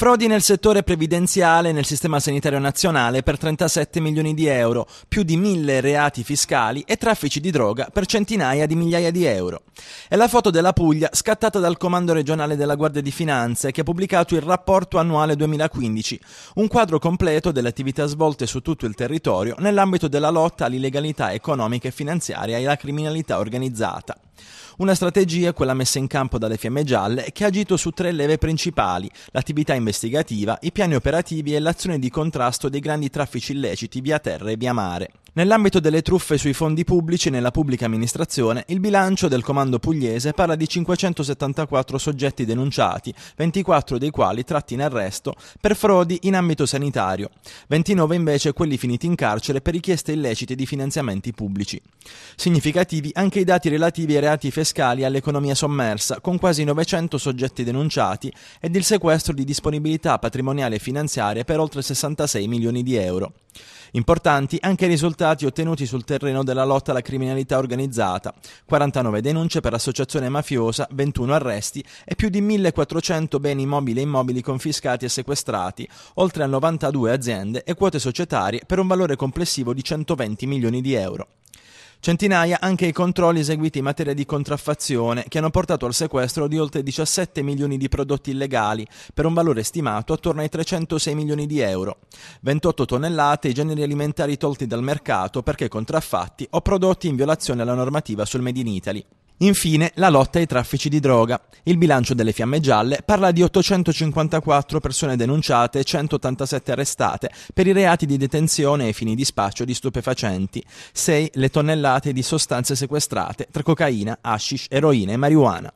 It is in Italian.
Frodi nel settore previdenziale e nel sistema sanitario nazionale per 37 milioni di euro, più di mille reati fiscali e traffici di droga per centinaia di migliaia di euro. È la foto della Puglia scattata dal Comando regionale della Guardia di Finanze che ha pubblicato il rapporto annuale 2015, un quadro completo delle attività svolte su tutto il territorio nell'ambito della lotta all'illegalità economica e finanziaria e alla criminalità organizzata. Una strategia, quella messa in campo dalle Fiamme Gialle, che ha agito su tre leve principali, l'attività investigativa, i piani operativi e l'azione di contrasto dei grandi traffici illeciti via terra e via mare. Nell'ambito delle truffe sui fondi pubblici nella pubblica amministrazione, il bilancio del comando pugliese parla di 574 soggetti denunciati, 24 dei quali tratti in arresto per frodi in ambito sanitario, 29 invece quelli finiti in carcere per richieste illecite di finanziamenti pubblici. Significativi anche i dati relativi ai reati fiscali all'economia sommersa, con quasi 900 soggetti denunciati ed il sequestro di disponibilità patrimoniale e finanziarie per oltre 66 milioni di euro. Importanti anche i risultati risultati ottenuti sul terreno della lotta alla criminalità organizzata, 49 denunce per associazione mafiosa, 21 arresti e più di 1400 beni mobili e immobili confiscati e sequestrati, oltre a 92 aziende e quote societarie per un valore complessivo di 120 milioni di euro. Centinaia anche i controlli eseguiti in materia di contraffazione, che hanno portato al sequestro di oltre 17 milioni di prodotti illegali, per un valore stimato attorno ai 306 milioni di euro. 28 tonnellate i generi alimentari tolti dal mercato perché contraffatti o prodotti in violazione alla normativa sul Made in Italy. Infine, la lotta ai traffici di droga. Il bilancio delle Fiamme Gialle parla di 854 persone denunciate e 187 arrestate per i reati di detenzione e fini di spaccio di stupefacenti, 6 le tonnellate di sostanze sequestrate tra cocaina, hashish, eroina e marijuana.